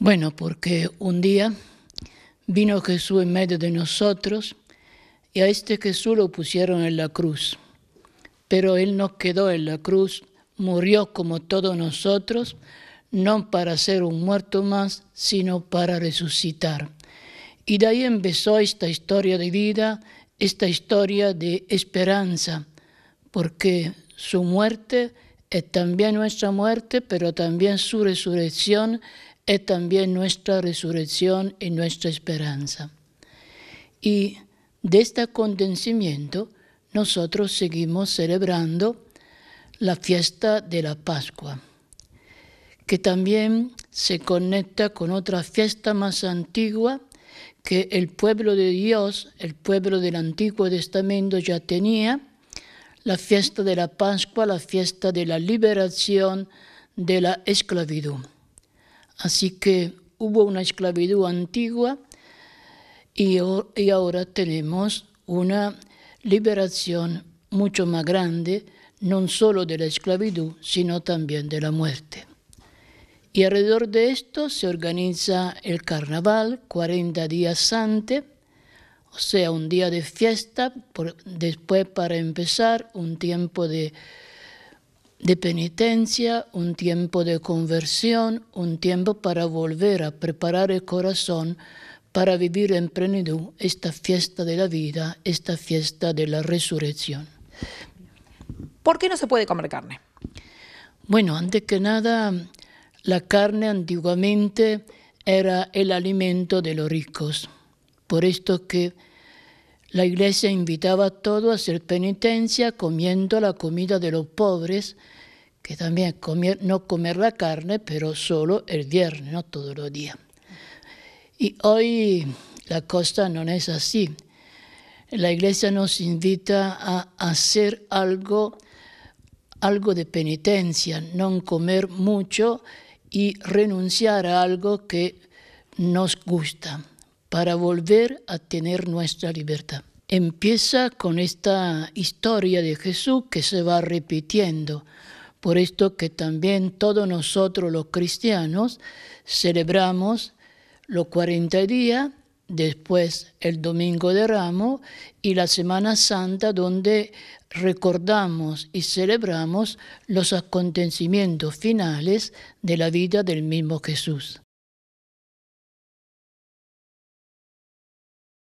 Bueno, porque un día vino Jesús en medio de nosotros y a este Jesús lo pusieron en la cruz. Pero él no quedó en la cruz, murió como todos nosotros, no para ser un muerto más, sino para resucitar. Y de ahí empezó esta historia de vida, esta historia de esperanza, porque su muerte es también nuestra muerte, pero también su resurrección es también nuestra resurrección y nuestra esperanza. Y de este acontecimiento nosotros seguimos celebrando la fiesta de la Pascua, que también se conecta con otra fiesta más antigua que el pueblo de Dios, el pueblo del Antiguo Testamento ya tenía, la fiesta de la Pascua, la fiesta de la liberación de la esclavitud. Así que hubo una esclavitud antigua y, ahora tenemos una liberación mucho más grande, no solo de la esclavitud, sino también de la muerte. Y alrededor de esto se organiza el carnaval, 40 días antes, o sea, un día de fiesta, después para empezar un tiempo de de penitencia, un tiempo de conversión, un tiempo para volver a preparar el corazón para vivir en plenitud esta fiesta de la vida, esta fiesta de la resurrección. ¿Por qué no se puede comer carne? Bueno, antes que nada, la carne antiguamente era el alimento de los ricos. Por esto que la iglesia invitaba a todos a hacer penitencia comiendo la comida de los pobres, que también no comer la carne, pero solo el viernes, no todos los días. Y hoy la cosa no es así. La iglesia nos invita a hacer algo, algo de penitencia, no comer mucho y renunciar a algo que nos gusta para volver a tener nuestra libertad. Empieza con esta historia de Jesús que se va repitiendo. Por esto que también todos nosotros los cristianos celebramos los 40 días, después el Domingo de Ramo y la Semana Santa donde recordamos y celebramos los acontecimientos finales de la vida del mismo Jesús.